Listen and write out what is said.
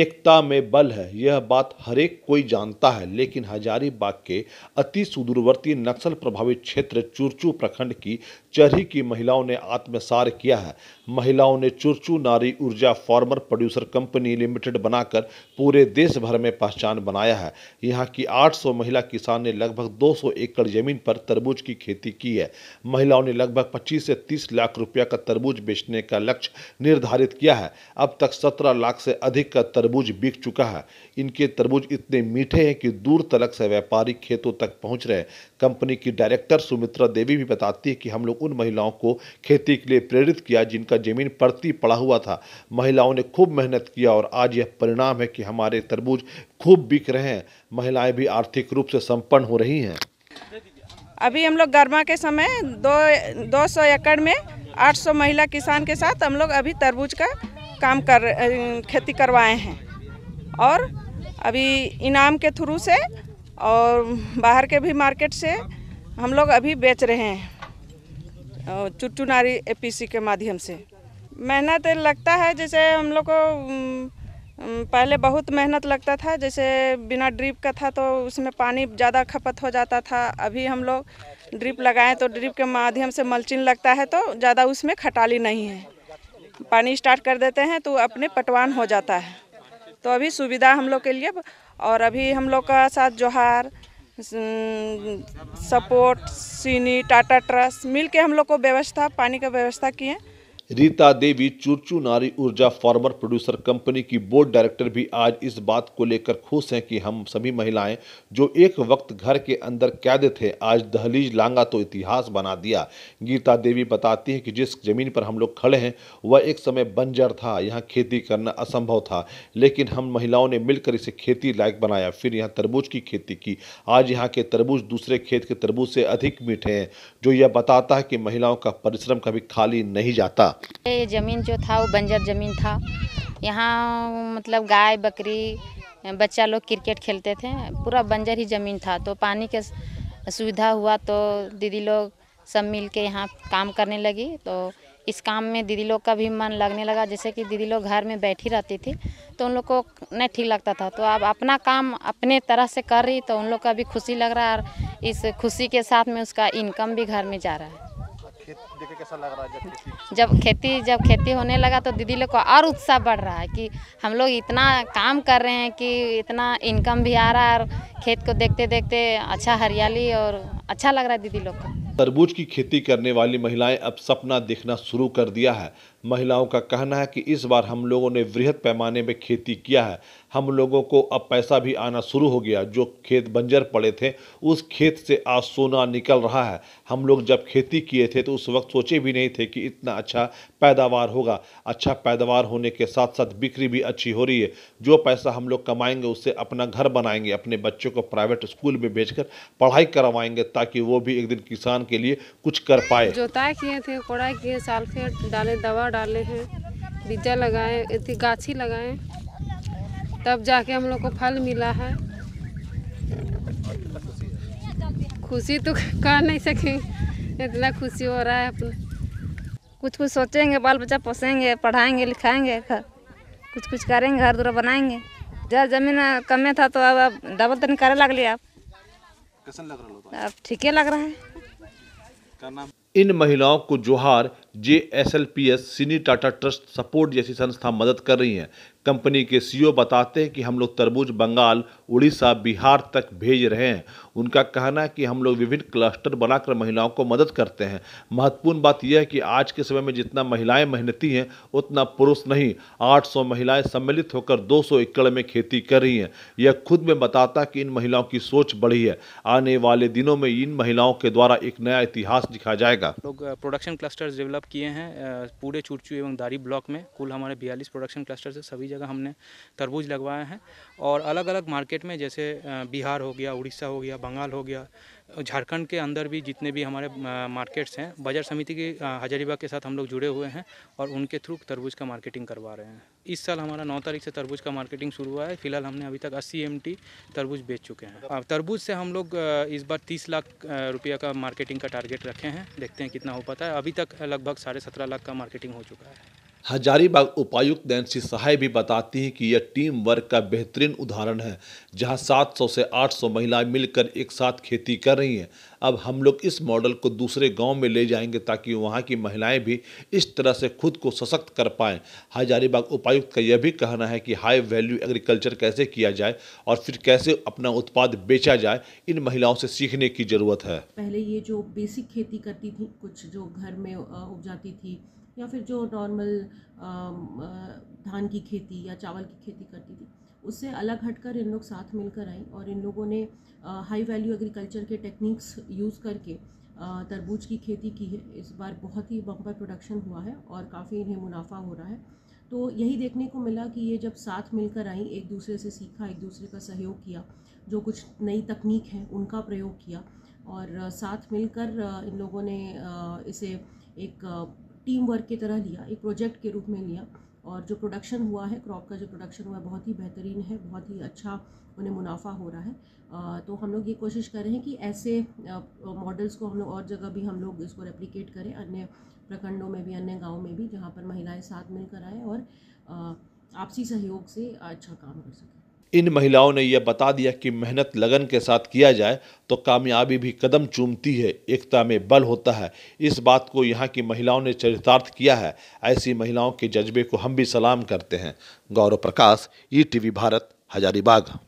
एकता में बल है यह बात हरेक कोई जानता है लेकिन हजारीबाग के अति सुदूरवर्ती नक्सल प्रभावित क्षेत्र चुरचू प्रखंड की चरही की महिलाओं ने आत्मसार किया है महिलाओं ने चुरचू नारी Urja farmer producer company limited बनाकर पूरे देश भर में पहचान बनाया है यहाँ की 800 महिला किसान ने लगभग 200 एकड़ जमीन पर तरबूज की खेती की है महिलाओं ने लगभग 25 से 30 लाख रुपया का तरबूज बेचने का लक्ष्य निर्धारित किया है अब तक 17 लाख से अधिक का तरबूज बिक चुका है इनके तरबूज इतने मीठे हैं कि दूर तलक से व्यापारिक खेतों तक पहुंच रहे कंपनी की डायरेक्टर सुमित्रा देवी भी बताती है कि हम लोग उन महिलाओं को खेती के लिए प्रेरित किया जिनका जमीन परती पड़ा हुआ था महिलाओं ने खूब मेहनत किया और आज यह परिणाम है कि हमारे तरबूज खूब बिक रहे हैं महिलाएँ भी आर्थिक रूप से सम्पन्न हो रही हैं अभी हम लोग गर्मा के समय दो दो सौ एकड़ में 800 महिला किसान के साथ हम लोग अभी तरबूज का काम कर खेती करवाए हैं और अभी इनाम के थ्रू से और बाहर के भी मार्केट से हम लोग अभी बेच रहे हैं चुट्टू नारी ए के माध्यम से मेहनत लगता है जैसे हम लोग को पहले बहुत मेहनत लगता था जैसे बिना ड्रिप का था तो उसमें पानी ज़्यादा खपत हो जाता था अभी हम लोग ड्रिप लगाएं तो ड्रिप के माध्यम से मलचिन लगता है तो ज़्यादा उसमें खटाली नहीं है पानी स्टार्ट कर देते हैं तो अपने पटवान हो जाता है तो अभी सुविधा हम लोग के लिए और अभी हम लोग का साथ जोहार सपोर्ट सीनी टाटा ट्रस्ट मिल के हम लोग को व्यवस्था पानी का व्यवस्था किए रीता देवी Churchu Nari Urja farmer producer company की बोर्ड डायरेक्टर भी आज इस बात को लेकर खुश हैं कि हम सभी महिलाएं जो एक वक्त घर के अंदर कैद थे आज दहलीज लांगा तो इतिहास बना दिया गीता देवी बताती हैं कि जिस जमीन पर हम लोग खड़े हैं वह एक समय बंजर था यहाँ खेती करना असंभव था लेकिन हम महिलाओं ने मिलकर इसे खेती लायक बनाया फिर यहाँ तरबूज की खेती की आज यहाँ के तरबूज दूसरे खेत के तरबूज से अधिक मीठे हैं जो यह बताता है कि महिलाओं का परिश्रम कभी खाली नहीं जाता ये ज़मीन जो था वो बंजर ज़मीन था यहाँ मतलब गाय बकरी बच्चा लोग क्रिकेट खेलते थे पूरा बंजर ही ज़मीन था तो पानी के सुविधा हुआ तो दीदी लोग सब मिल के यहाँ काम करने लगी तो इस काम में दीदी लोग का भी मन लगने लगा जैसे कि दीदी लोग घर में बैठी रहती थी तो उन लोग को नहीं ठीक लगता था तो अब अपना काम अपने तरह से कर रही तो उन लोग का भी खुशी लग रहा है और इस खुशी के साथ में उसका इनकम भी घर में जा रहा है कैसा लग रहा है जब खेती जब खेती जब खेती होने लगा तो दीदी लोग को और उत्साह बढ़ रहा है कि हम लोग इतना काम कर रहे हैं कि इतना इनकम भी आ रहा है और खेत को देखते देखते अच्छा हरियाली और अच्छा लग रहा है दीदी लोग को तरबूज की खेती करने वाली महिलाएं अब सपना देखना शुरू कर दिया है महिलाओं का कहना है कि इस बार हम लोगों ने वृहद पैमाने में खेती किया है हम लोगों को अब पैसा भी आना शुरू हो गया जो खेत बंजर पड़े थे उस खेत से आज सोना निकल रहा है हम लोग जब खेती किए थे तो उस वक्त सोचे भी नहीं थे कि इतना अच्छा पैदावार होगा अच्छा पैदावार होने के साथ साथ बिक्री भी अच्छी हो रही है जो पैसा हम लोग कमाएंगे उससे अपना घर बनाएंगे अपने बच्चों को प्राइवेट स्कूल में भेज पढ़ाई करवाएंगे ताकि वो भी एक दिन किसान के लिए कुछ कर पाए जोताई किए थे कोड़ाई किए साल फिर डाले दवा डाले हैं बीजा लगाए गाछी लगाए तब जाके हम लोग को फल मिला है खुशी तो कह नहीं सकेंगे इतना खुशी हो रहा है अपना कुछ कुछ सोचेंगे बाल बच्चा पोसेंगे पढ़ाएंगे लिखाएंगे घर कुछ कुछ करेंगे घर दूर बनाएंगे जब जमीन कमे था तो अब अब डबल तीन तो करे लग लिया अब ठीक लग रहा है इन महिलाओं को JOHAR J S L P S CINI Tata trust support जैसी संस्था मदद कर रही हैं कंपनी के सीईओ बताते हैं कि हम लोग तरबूज बंगाल उड़ीसा बिहार तक भेज रहे हैं उनका कहना है कि हम लोग विभिन्न क्लस्टर बनाकर महिलाओं को मदद करते हैं महत्वपूर्ण बात यह है कि आज के समय में जितना महिलाएं मेहनती हैं उतना पुरुष नहीं 800 महिलाएं सम्मिलित होकर 200 एकड़ में खेती कर रही हैं यह खुद में बताता कि इन महिलाओं की सोच बढ़ी है आने वाले दिनों में इन महिलाओं के द्वारा एक नया इतिहास लिखा जाएगा लोग प्रोडक्शन क्लस्टर्स डेवलप डेवलप किए हैं पूरे चुरचू एवं दारी ब्लॉक में कुल हमारे बयालीस प्रोडक्शन क्लस्टर से सभी जगह हमने तरबूज लगवाए हैं और अलग अलग मार्केट में जैसे बिहार हो गया उड़ीसा हो गया बंगाल हो गया झारखंड के अंदर भी जितने भी हमारे मार्केट्स हैं बाजार समिति की हजारीबाग के साथ हम लोग जुड़े हुए हैं और उनके थ्रू तरबूज का मार्केटिंग करवा रहे हैं इस साल हमारा नौ तारीख से तरबूज का मार्केटिंग शुरू हुआ है फिलहाल हमने अभी तक अस्सी एम तरबूज बेच चुके हैं तरबूज से हम लोग इस बार तीस लाख रुपया का मार्केटिंग का टारगेट रखे हैं देखते हैं कितना हो पाता है अभी तक लगभग साढ़े सत्रह लाख का मार्केटिंग हो चुका है हजारीबाग उपायुक्त नैन्सी सहाय भी बताती हैं कि यह टीम वर्क का बेहतरीन उदाहरण है जहां 700 से 800 महिलाएं मिलकर एक साथ खेती कर रही हैं अब हम लोग इस मॉडल को दूसरे गांव में ले जाएंगे ताकि वहां की महिलाएं भी इस तरह से खुद को सशक्त कर पाएँ हजारीबाग उपायुक्त का यह भी कहना है कि हाई वैल्यू एग्रीकल्चर कैसे किया जाए और फिर कैसे अपना उत्पाद बेचा जाए इन महिलाओं से सीखने की ज़रूरत है पहले ये जो बेसिक खेती करती थी कुछ जो घर में उपजाती थी या फिर जो नॉर्मल धान की खेती या चावल की खेती करती थी उससे अलग हटकर इन लोग साथ मिलकर आई और इन लोगों ने हाई वैल्यू एग्रीकल्चर के टेक्निक्स यूज़ करके तरबूज की खेती की है इस बार बहुत ही बम्पर प्रोडक्शन हुआ है और काफ़ी इन्हें मुनाफा हो रहा है तो यही देखने को मिला कि ये जब साथ मिलकर आई एक दूसरे से सीखा एक दूसरे का सहयोग किया जो कुछ नई तकनीक है उनका प्रयोग किया और साथ मिलकर इन लोगों ने इसे एक टीम वर्क की तरह लिया एक प्रोजेक्ट के रूप में लिया और जो प्रोडक्शन हुआ है क्रॉप का जो प्रोडक्शन हुआ है बहुत ही बेहतरीन है बहुत ही अच्छा उन्हें मुनाफा हो रहा है आ, तो हम लोग ये कोशिश कर रहे हैं कि ऐसे मॉडल्स को हम लोग और जगह भी हम लोग इसको रेप्लिकेट करें अन्य प्रखंडों में भी अन्य गाँव में भी जहाँ पर महिलाएँ साथ मिलकर आएँ और आपसी सहयोग से अच्छा काम कर सकें इन महिलाओं ने यह बता दिया कि मेहनत लगन के साथ किया जाए तो कामयाबी भी कदम चूमती है एकता में बल होता है इस बात को यहाँ की महिलाओं ने चरितार्थ किया है ऐसी महिलाओं के जज्बे को हम भी सलाम करते हैं Gaurav Prakash E e TV Bharat Hazaribagh